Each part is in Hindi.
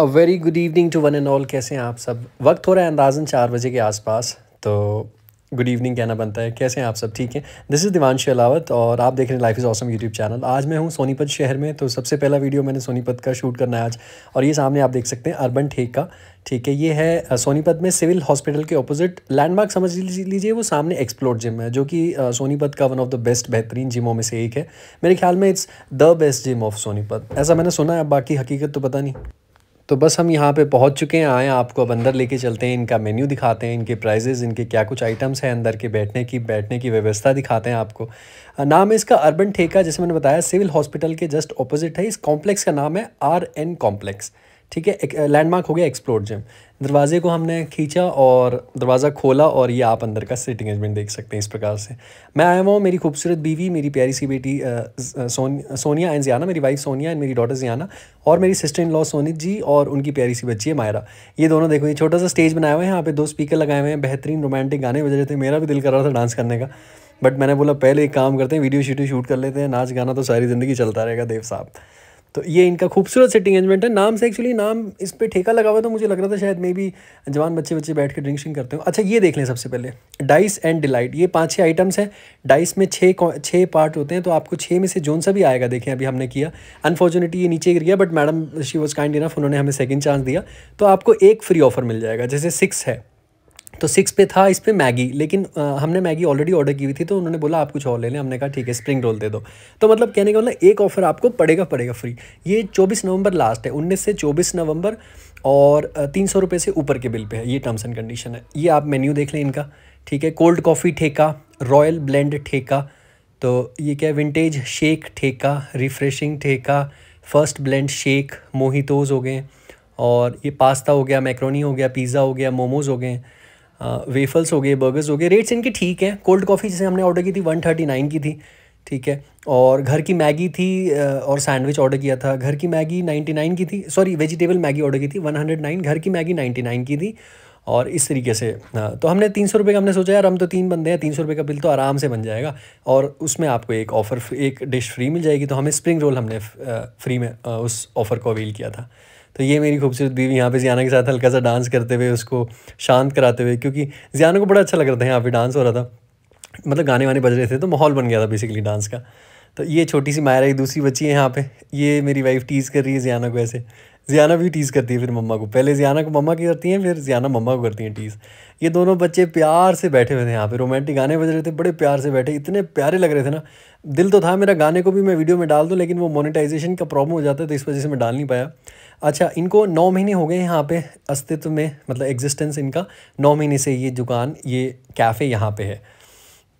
a very good evening to one and all कैसे हैं आप सब वक्त हो रहा है अंदाजन चार बजे के आसपास तो गुड इवनिंग कहना बनता है कैसे हैं आप सब ठीक हैं दिस इज़ दिवानशी अलावत और आप देख रहे हैं life is awesome YouTube channel आज मैं हूँ सोनीपत शहर में तो सबसे पहला वीडियो मैंने सोनीपत का शूट करना है आज और ये सामने आप देख सकते हैं अर्बन ठेक का ठीक है ये है सोनीपत में सिविल हॉस्पिटल के ऑपोजिट लैंडमार्क समझ लीजिए वो सामने एक्सप्लोर जिम है जो कि सोनीपत का वन ऑफ द बेस्ट बेहतरीन जिमों में से एक है मेरे ख्याल में it's the best gym of Sonipat ऐसा मैंने सुना है बाकी हकीकत तो पता नहीं तो बस हम यहाँ पे पहुँच चुके हैं आए आपको अब अंदर लेके चलते हैं इनका मेन्यू दिखाते हैं इनके प्राइजेज़ इनके क्या कुछ आइटम्स हैं अंदर के बैठने की बैठने की व्यवस्था दिखाते हैं आपको नाम है इसका अर्बन ठेका जैसे मैंने बताया सिविल हॉस्पिटल के जस्ट ऑपोजिट है इस कॉम्प्लेक्स का नाम है आर एन कॉम्प्लेक्स ठीक है लैंडमार्क हो गया एक्सप्लोर जिम दरवाजे को हमने खींचा और दरवाज़ा खोला और ये आप अंदर का सिटिंग अरेंजमेंट देख सकते हैं इस प्रकार से मैं आया हुआ मेरी खूबसूरत बीवी मेरी प्यारी सी बेटी सोन सोनिया एंड जियाना मेरी वाइफ सोनिया एंड मेरी डॉटर जियाना और मेरी सिस्टर इन लॉ सोनित जी और उनकी प्यारी सी बच्ची है मायरा ये दोनों देखो ये छोटा सा स्टेज बनाया हुआ है यहाँ पे दो स्पीकर लगाए हुए हैं बेहतरीन रोमांटिक गाने बज रहे थे मेरा भी दिल कर रहा था डांस करने का बट मैंने बोला पहले एक काम करते हैं वीडियो शीडियो शूट कर लेते हैं नाच गाना तो सारी ज़िंदगी चलता रहेगा देव साहब तो ये इनका खूबसूरत सेटिंग अरेंजमेंट है नाम से एक्चुअली नाम इस पर ठेका लगा हुआ तो मुझे लग रहा था शायद मे भी जवान बच्चे बच्चे बैठ के ड्रिंक शिंग करते हो अच्छा ये देख लें सबसे पहले डाइस एंड डिलाइट ये पाँच छः आइटम्स हैं डाइस में छः छः पार्ट होते हैं तो आपको छः में से जोन सा भी आएगा देखें अभी हमने किया अनफॉर्चुनेटली ये नीचे गिर गया but madam she was kind enough उन्होंने हमें सेकेंड चांस दिया तो आपको एक फ्री ऑफर मिल जाएगा जैसे सिक्स है तो सिक्स पे था इस पर मैगी लेकिन आ, हमने मैगी ऑलरेडी ऑर्डर की हुई थी तो उन्होंने बोला आप कुछ और ले लें हमने कहा ठीक है स्प्रिंग रोल दे दो तो मतलब कहने का मतलब एक ऑफ़र आपको पड़ेगा पड़ेगा फ्री ये चौबीस नवंबर लास्ट है उन्नीस से चौबीस नवंबर और तीन सौ रुपये से ऊपर के बिल पे है ये टर्म्स एंड कंडीशन है ये आप मेन्यू देख लें इनका ठीक है cold coffee Theka royal blend Theka तो ये क्या है vintage shake Theka refreshing Theka first blend shake mojitos हो गए और ये पास्ता हो गया मैक्रोनी हो गया पिज़्ज़ा हो गया मोमोज़ हो गए वेफल्स हो गए बर्गर्स हो गए रेट्स इनके ठीक हैं कोल्ड कॉफ़ी जिसे हमने ऑर्डर की थी वन थर्टी नाइन की थी ठीक है और घर की मैगी थी और सैंडविच ऑर्डर किया था घर की मैगी नाइन्टी नाइन की थी सॉरी वेजिटेबल मैगी ऑर्डर की थी वन हंड्रेड नाइन घर की मैगी नाइन्टी नाइन की थी और इस तरीके से तो हमने तीन सौ रुपये का हमने सोचा यार हम तो तीन बंदे हैं तीन सौ रुपये का बिल तो आराम से बन जाएगा और उसमें आपको एक ऑफ़र एक डिश फ्री मिल जाएगी तो हमें स्प्रिंग रोल हमने फ्री में उस ऑफ़र को अवेल किया था तो ये मेरी खूबसूरत बीवी यहाँ पे जियाना के साथ हल्का सा डांस करते हुए उसको शांत कराते हुए क्योंकि जियाना को बड़ा अच्छा लग रहा था यहाँ पे डांस हो रहा था मतलब गाने वाने बज रहे थे तो माहौल बन गया था बेसिकली डांस का तो ये छोटी सी मायरा एक दूसरी बच्ची है यहाँ पे ये मेरी वाइफ टीज़ कर रही है जियाना को ऐसे जियाना भी टीज़ करती है फिर मम्मा को पहले जियाना को मम्मा की करती हैं फिर जियाना मम्मा को करती हैं टीज़ ये दोनों बच्चे प्यार से बैठे हुए थे यहाँ पे रोमांटिक गाने बज रहे थे बड़े प्यार से बैठे इतने प्यारे लग रहे थे ना दिल तो था मेरा गाने को भी मैं वीडियो में डाल दूँ लेकिन वो मोनिटाइजेशन का प्रॉब्लम हो जाता है तो इस वजह से मैं डाल नहीं पाया अच्छा इनको नौ महीने हो गए यहाँ पे अस्तित्व में मतलब एग्जिस्टेंस इनका नौ महीने से ये दुकान ये कैफ़े यहाँ पे है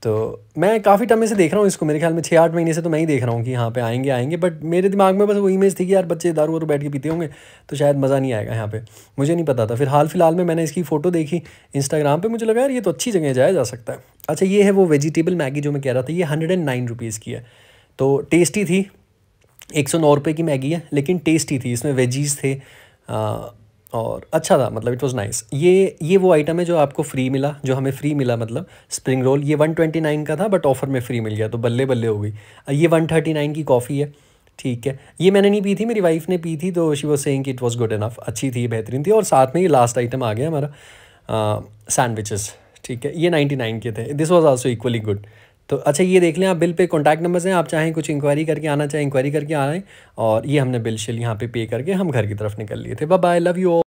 तो मैं काफ़ी टाइम से देख रहा हूँ इसको मेरे ख्याल में छः आठ महीने से तो मैं ही देख रहा हूँ कि यहाँ पे आएंगे आएंगे बट मेरे दिमाग में बस वो इमेज थी कि यार बच्चे दारू वारू बैठ के पीते होंगे तो शायद मज़ा नहीं आएगा यहाँ पे मुझे नहीं पता था फिर हाल फिलहाल में मैंने इसकी फ़ोटो देखी इंस्टाग्राम पर मुझे लगा यार ये तो अच्छी जगह जाया जा सकता है अच्छा ये है वो वेजिटेबल मैगी जो मैं कह रहा था ये हंड्रेड एंड नाइन की है तो टेस्टी थी एक सौ नौ रुपये की मैगी है लेकिन टेस्टी थी इसमें वेजीज़ थे और अच्छा था मतलब इट वाज़ नाइस ये ये वो आइटम है जो आपको फ्री मिला जो हमें फ्री मिला मतलब स्प्रिंग रोल ये वन ट्वेंटी नाइन का था बट ऑफ़र में फ्री मिल गया तो बल्ले बल्ले हो गई ये वन थर्टी नाइन की कॉफ़ी है ठीक है ये मैंने नहीं पी थी मेरी वाइफ ने पी थी तो शी वो सेइंग कि इट वाज़ गुड इनफ अच्छी थी बेहतरीन थी और साथ में ये लास्ट आइटम आ गया हमारा सैंडविचेस ठीक है ये नाइन्टी नाइन के थे this was also equally good तो अच्छा ये देख लें आप बिल पे कॉन्टैक्ट नंबर्स हैं आप चाहें कुछ इंक्वायरी करके आना चाहें इंक्वायरी करके आएँ और ये हमने बिल शिल यहाँ पे पे करके हम घर की तरफ निकल लिए थे बाय बाय लव यू